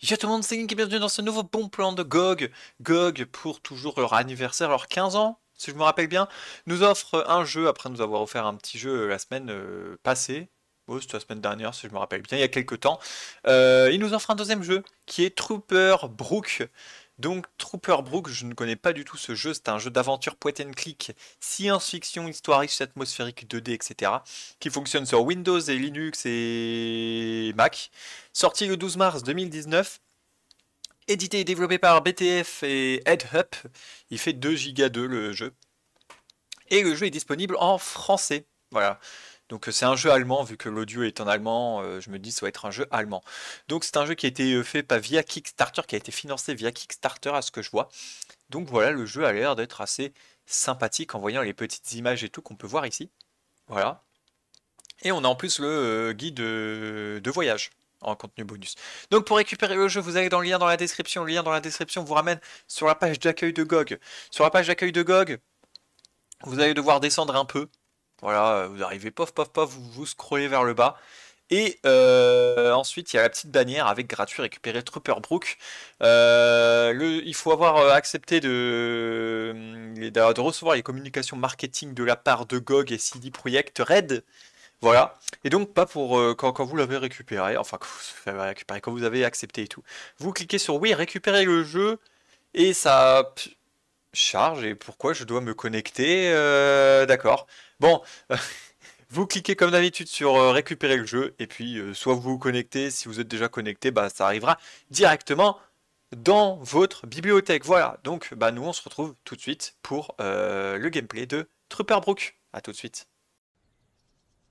Yo tout le monde, c'est Gink et bienvenue dans ce nouveau bon plan de GOG. GOG, pour toujours leur anniversaire, leur 15 ans, si je me rappelle bien, nous offre un jeu, après nous avoir offert un petit jeu euh, la semaine euh, passée, ou oh, c'était la semaine dernière si je me rappelle bien, il y a quelques temps, euh, il nous offre un deuxième jeu, qui est Trooper Brook. Donc Trooper Brook, je ne connais pas du tout ce jeu, c'est un jeu d'aventure point and click, science-fiction, historique, atmosphérique, 2D, etc. qui fonctionne sur Windows et Linux et Mac. Sorti le 12 mars 2019, édité et développé par BTF et HeadHub, il fait 2 go le jeu. Et le jeu est disponible en français. Voilà. Donc euh, c'est un jeu allemand, vu que l'audio est en allemand, euh, je me dis ça va être un jeu allemand. Donc c'est un jeu qui a été euh, fait pas via Kickstarter, qui a été financé via Kickstarter à ce que je vois. Donc voilà, le jeu a l'air d'être assez sympathique en voyant les petites images et tout qu'on peut voir ici. Voilà. Et on a en plus le guide de voyage en contenu bonus. Donc pour récupérer le jeu, vous allez dans le lien dans la description. Le lien dans la description vous ramène sur la page d'accueil de GOG. Sur la page d'accueil de GOG, vous allez devoir descendre un peu voilà, euh, vous arrivez, pof, pof, pof, vous, vous scrollez vers le bas. Et euh, ensuite, il y a la petite bannière avec gratuit récupérer Trooper Brook. Euh, il faut avoir accepté de, mm, de, recevoir les communications marketing de la part de GOG et CD Project Red. Voilà. Et donc, pas pour quand, vous l'avez récupéré, enfin, quand vous récupéré, quand vous avez accepté et tout. Vous cliquez sur oui, récupérer le jeu, et ça, charge et pourquoi je dois me connecter. Euh, d'accord. Bon, vous cliquez comme d'habitude sur euh, récupérer le jeu et puis euh, soit vous vous connectez, si vous êtes déjà connecté, bah, ça arrivera directement dans votre bibliothèque. Voilà, donc bah, nous on se retrouve tout de suite pour le gameplay de Trooper Brook. A tout de suite.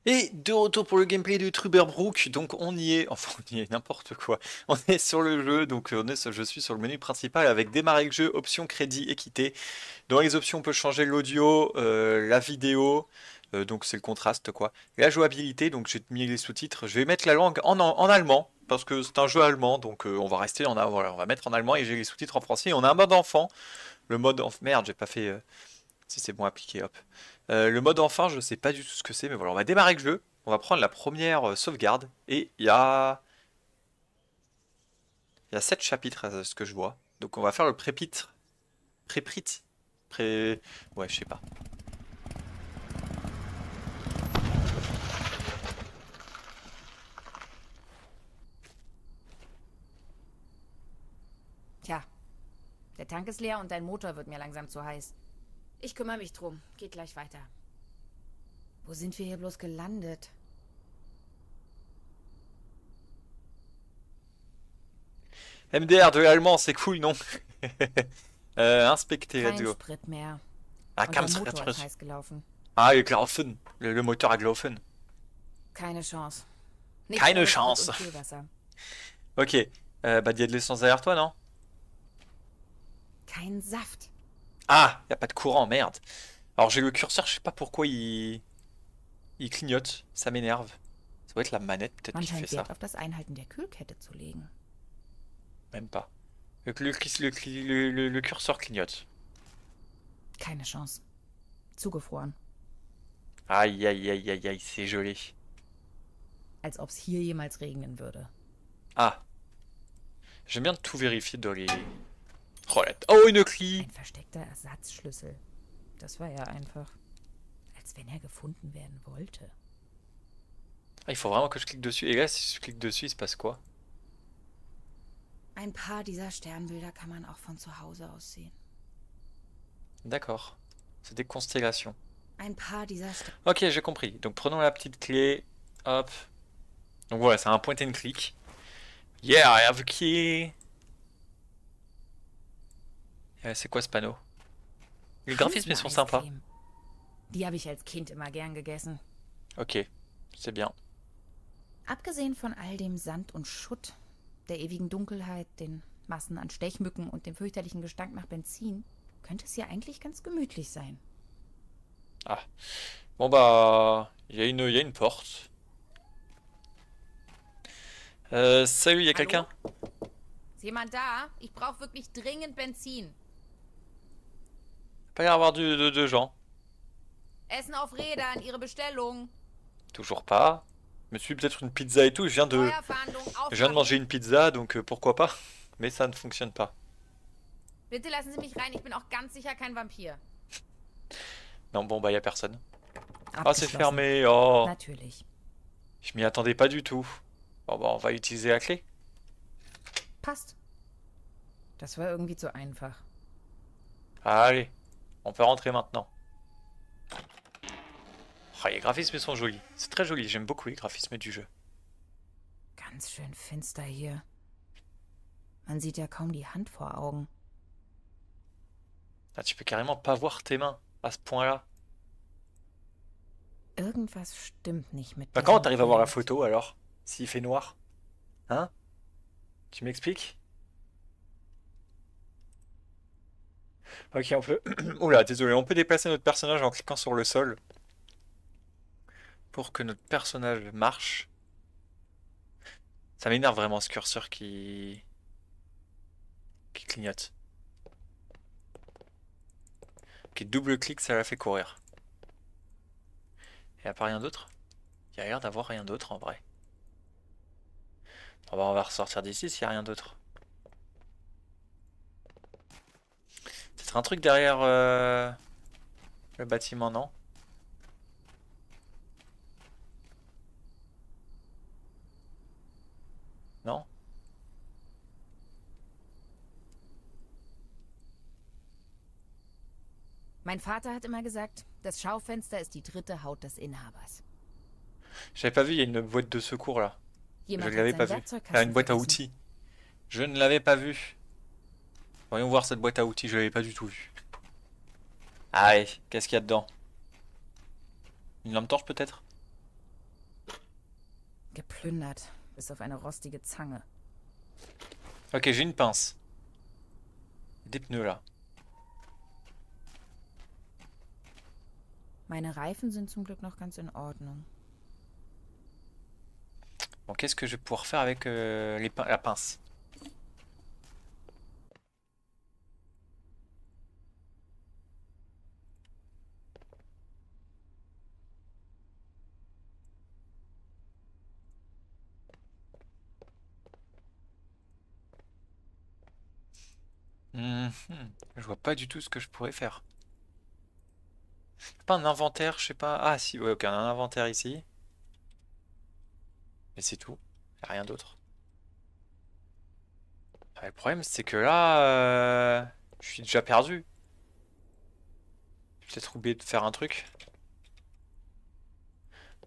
Et de retour pour le gameplay de Truberbrook, donc on y est, enfin on y est n'importe quoi, on est sur le jeu, donc je suis sur le menu principal avec démarrer le jeu, options, crédit, équité. Dans les options on peut changer l'audio, euh, la vidéo, euh, donc c'est le contraste quoi. La jouabilité, donc j'ai mis les sous-titres, je vais mettre la langue en, allemand, parce que c'est un jeu allemand, donc euh, on va rester, en, voilà, on va mettre en allemand et j'ai les sous-titres en français, on a un mode enfant, le mode... Merde, j'ai pas fait... Si c'est bon appliqué, hop. Euh, le mode enfin, je sais pas du tout ce que c'est, mais voilà, on va démarrer le jeu. On va prendre la première euh, sauvegarde. Et il y a... Il y a 7 chapitres à ce que je vois. Donc on va faire le prépitre. Préprit. Pré... Ouais, je sais pas. Tja, der Tank ist leer und dein Motor wird mir langsam zu heiß. Ich kümmere mich drum. Geht gleich weiter. Wo sind wir hier bloß gelandet? MDR de allemand, c'est cool, non äh, euh, Inspekte Kein Radio. Sprit mehr. Ah, Und kein Sprit. gelaufen. Ah, gelaufen. Le, le Motor hat gelaufen. Keine Chance. Nicht Keine Chance. Okay. Äh, bah, die hat l'essence derrière toi, non? Kein Saft. Ah, il a pas de courant, merde. Alors j'ai le curseur, je sais pas pourquoi il, il clignote, ça m'énerve. Ça doit être la manette peut-être qui fait ça. Même pas. Le, le, curseur clignote. chance. Zugefroren. Aïe, aïe, aïe, aïe, aïe, c'est gelé. Als hier jemals Ah. J'aime bien tout vérifier dans les... Product Owner Key. Ein versteckter Ersatzschlüssel. Das war ja einfach, als wenn er gefunden werden wollte. Ah, il faut vraiment que je clique dessus. Et là, si je clique dessus, il se passe quoi Ein paar dieser Sternbilder kann man auch von zu Hause aus sehen. D'accord. C'est des constellations. Ein paar dieser Ok, j'ai compris. Donc prenons la petite clé. Hop. Donc voilà, c'est un point and click. Yeah, I have a key. Euh, c'est quoi ce panneau Les graphismes sont sympas. Die habe ich als Kind immer gern gegessen. Okay, c'est bien. Abgesehen von all dem Sand und Schutt, der ewigen Dunkelheit, den Massen an Stechmücken und dem fürchterlichen Gestank nach Benzin, könnte es hier eigentlich ganz gemütlich sein. Ah. Bon bah, il y, y, a une porte. Euh, salut, il y a quelqu'un Ist jemand da? Ich brauche wirklich dringend Benzin. Pas y avoir de, gens. Toujours pas. Je me suis peut-être une pizza et tout. Je viens de, je viens de manger une pizza, donc euh, pourquoi pas. Mais ça ne fonctionne pas. Non, bon, bah, y a personne. Ah, c'est fermé, oh. Je m'y attendais pas du tout. Bon, bah, on va utiliser la clé. Passt. Das Allez. On peut rentrer maintenant. Oh, les graphismes sont jolis. C'est très joli, j'aime beaucoup les graphismes du jeu. Ganz hier. Man sieht ja kaum die Hand vor Augen. Ah, tu peux carrément pas voir tes mains à ce point-là. Irgendwas stimmt nicht mit. Bah, t'arrives à voir la photo alors S'il fait noir Hein Tu m'expliques Ok, on peut... Oula, désolé, on peut déplacer notre personnage en cliquant sur le sol. Pour que notre personnage marche. Ça m'énerve vraiment ce curseur qui... qui clignote. Qui double-clic, ça la fait courir. Et à pas rien d'autre Il y a l'air d'avoir rien d'autre en vrai. Bah, on va ressortir d'ici s'il n'y a rien d'autre. un truc derrière euh, le bâtiment, non Non Mein Vater hat immer gesagt, das Schaufenster est la dritte Haut des Inhabers. J'avais pas vu, il y a une boîte de secours là. Je ne l'avais pas vu. a ah, une boîte à outils. Je ne l'avais pas vu. Voyons voir cette boîte à outils, je l'avais pas du tout vue. Ah qu'est-ce qu'il y a dedans Une lampe torche peut-être Ok, j'ai une pince. Des pneus là. Meine Reifen sind zum Glück noch ganz Bon, qu'est-ce que je vais pouvoir faire avec euh, la pince je vois pas du tout ce que je pourrais faire. Pas un inventaire, je sais pas. Ah si, ouais, ok, un inventaire ici. Mais c'est tout. rien d'autre. Ah, le problème, c'est que là, euh, je suis déjà perdu. J'ai peut-être oublié de faire un truc.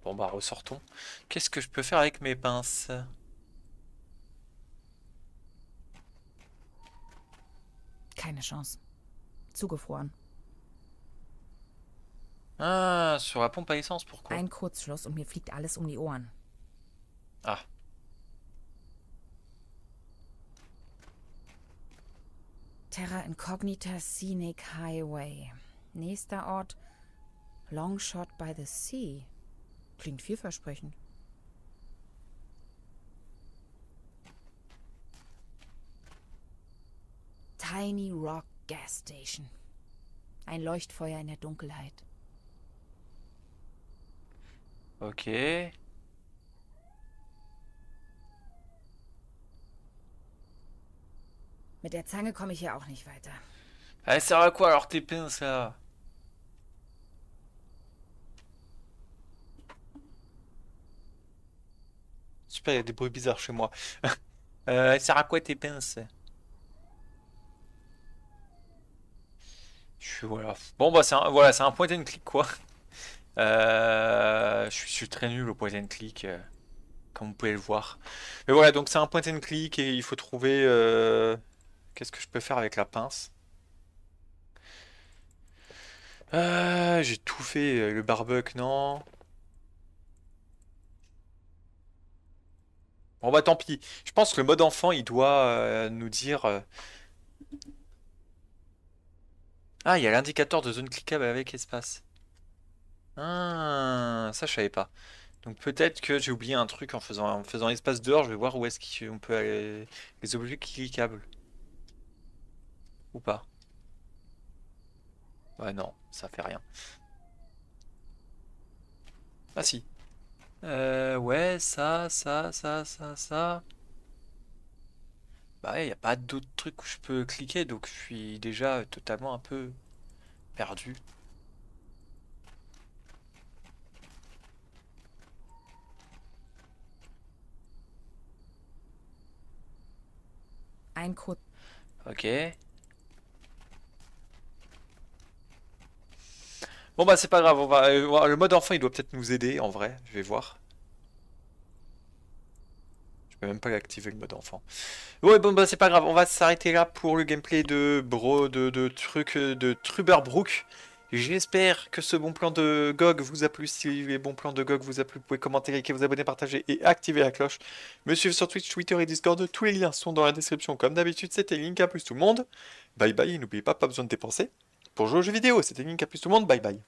Bon bah ressortons. Qu'est-ce que je peux faire avec mes pinces Keine Chance. Zugefroren. Ah, sur la pompe à essence, pourquoi Ein Kurzschluss und mir fliegt alles um die Ohren. Ah. Terra Incognita Scenic Highway. Nächster Ort Longshot by the Sea. Klingt vielversprechend. Tiny Rock Gas Station. Ein Leuchtfeuer in der Dunkelheit. Okay. Mit der Zange komme ich hier auch nicht weiter. Da ist ja auch, auch die Pins her. Super, il y a des bruits bizarres chez moi. euh, elle sert à quoi tes pinces Je, voilà. Bon, bah, c'est un, voilà, un point and click, quoi. Euh, je, suis, très nul au point and click, euh, comme vous pouvez le voir. Mais voilà, donc c'est un point and click et il faut trouver... Euh, qu'est-ce que je peux faire avec la pince J'ai tout fait, le barbuck non Bon bah tant pis. Je pense que le mode enfant, il doit nous dire ah, il y a l'indicateur de zone cliquable avec espace. Ah, ça je savais pas. Donc peut-être que j'ai oublié un truc en faisant, en faisant espace dehors, je vais voir où est-ce qu'on peut aller les objets cliquables. Ou pas. Ouais, non, ça fait rien. Ah si. Euh, ouais, ça, ça, ça, ça, ça. Bah ouais, il a pas d'autres trucs où je peux cliquer, donc je suis déjà totalement un peu perdu. Ok. Bon bah c'est pas grave, on va... Euh, le mode enfant il doit peut-être nous aider en vrai, je vais voir même pas l'activer le mode enfant. Ouais, bon, bah, c'est pas grave. On va s'arrêter là pour le gameplay de bro, de, de truc, euh, de Truberbrook. J'espère que ce bon plan de GOG vous a plu. Si les bons plans de GOG vous a plu, vous pouvez commenter, liker, vous abonner, partager et activer la cloche. Me suivre sur Twitch, Twitter et Discord. Tous les liens sont dans la description. Comme d'habitude, c'était à plus tout le monde. Bye bye. N'oubliez pas, pas besoin de dépenser. Pour jouer aux jeux vidéo, c'était à plus tout le monde. Bye bye.